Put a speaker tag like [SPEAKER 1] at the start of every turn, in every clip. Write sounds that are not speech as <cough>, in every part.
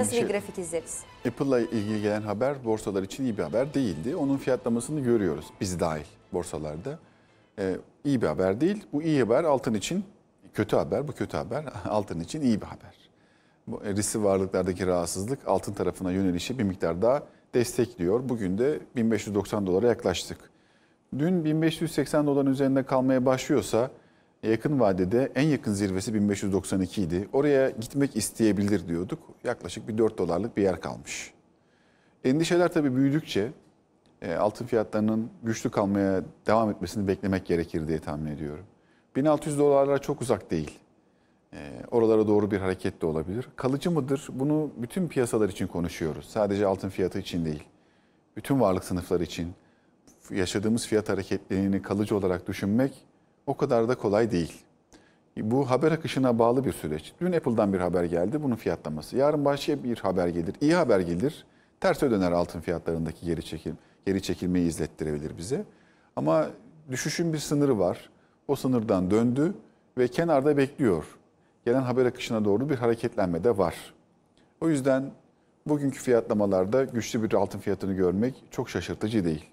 [SPEAKER 1] Nasıl bir şey-
[SPEAKER 2] grafik izleriz? Apple'la ilgili gelen haber borsalar için iyi bir haber değildi. Onun fiyatlamasını görüyoruz biz dahil borsalarda. Ee, iyi bir haber değil. Bu iyi haber altın için kötü haber. Bu kötü haber <laughs> altın için iyi bir haber. Bu, e, riskli varlıklardaki rahatsızlık altın tarafına yönelişi bir miktar daha destekliyor. Bugün de 1590 dolara yaklaştık. Dün 1580 doların üzerinde kalmaya başlıyorsa yakın vadede en yakın zirvesi 1592 idi. Oraya gitmek isteyebilir diyorduk. Yaklaşık bir 4 dolarlık bir yer kalmış. Endişeler tabii büyüdükçe e, altın fiyatlarının güçlü kalmaya devam etmesini beklemek gerekir diye tahmin ediyorum. 1600 dolarlara çok uzak değil. E, oralara doğru bir hareket de olabilir. Kalıcı mıdır? Bunu bütün piyasalar için konuşuyoruz. Sadece altın fiyatı için değil. Bütün varlık sınıfları için yaşadığımız fiyat hareketlerini kalıcı olarak düşünmek o kadar da kolay değil. Bu haber akışına bağlı bir süreç. Dün Apple'dan bir haber geldi, bunun fiyatlaması. Yarın başka bir haber gelir, iyi haber gelir. Ters döner altın fiyatlarındaki geri çekim, geri çekilmeyi izlettirebilir bize. Ama düşüşün bir sınırı var. O sınırdan döndü ve kenarda bekliyor. Gelen haber akışına doğru bir hareketlenme de var. O yüzden bugünkü fiyatlamalarda güçlü bir altın fiyatını görmek çok şaşırtıcı değil.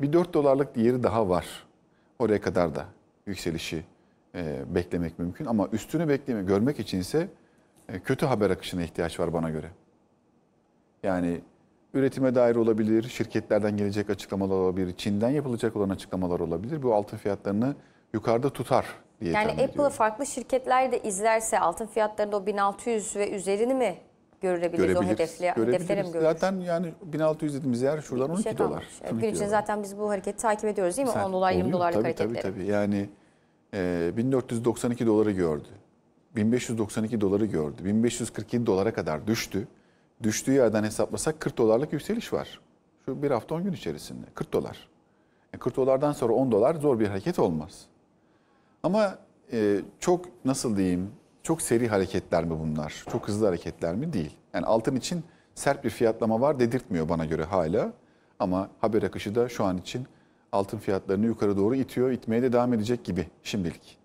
[SPEAKER 2] Bir 4 dolarlık değeri daha var. Oraya kadar da yükselişi e, beklemek mümkün. Ama üstünü bekleme, görmek içinse e, kötü haber akışına ihtiyaç var bana göre. Yani üretime dair olabilir, şirketlerden gelecek açıklamalar olabilir, Çin'den yapılacak olan açıklamalar olabilir. Bu altın fiyatlarını yukarıda tutar diye Yani Apple farklı şirketler de izlerse altın fiyatlarında o 1600 ve üzerini mi görülebilir. Görebilir, o hedefli, hedeflere mi görülür? Zaten yani 1600 dediğimiz yer şuradan 12 şey dolar. Gün için zaten biz bu hareketi takip ediyoruz değil mi? Sen, 10 dolar 20 dolarlık tabii, hareketleri. Tabii tabii yani e, 1492 doları gördü. 1592 doları gördü. 1547 dolara kadar düştü. Düştüğü yerden hesaplasak 40 dolarlık yükseliş var. Şu bir hafta 10 gün içerisinde 40 dolar. E 40 dolardan sonra 10 dolar zor bir hareket olmaz. Ama e, çok nasıl diyeyim çok seri hareketler mi bunlar? Çok hızlı hareketler mi? Değil. Yani altın için sert bir fiyatlama var dedirtmiyor bana göre hala. Ama haber akışı da şu an için altın fiyatlarını yukarı doğru itiyor, itmeye de devam edecek gibi şimdilik.